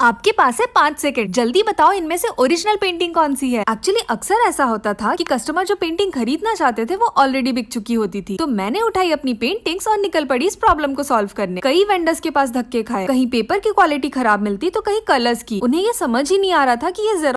आपके पास है पाँच सेकंड जल्दी बताओ इनमें से ओरिजिनल पेंटिंग कौन सी है एक्चुअली अक्सर ऐसा होता था कि कस्टमर जो पेंटिंग खरीदना चाहते थे वो ऑलरेडी बिक चुकी होती थी तो मैंने उठाई अपनी पेंटिंग्स और निकल पड़ी इस प्रॉब्लम को सॉल्व करने कई वेंडर्स के पास धक्के खाए कहीं पेपर की क्वालिटी खराब मिलती तो कहीं कलर्स की उन्हें ये समझ ही नहीं आ रहा था की ये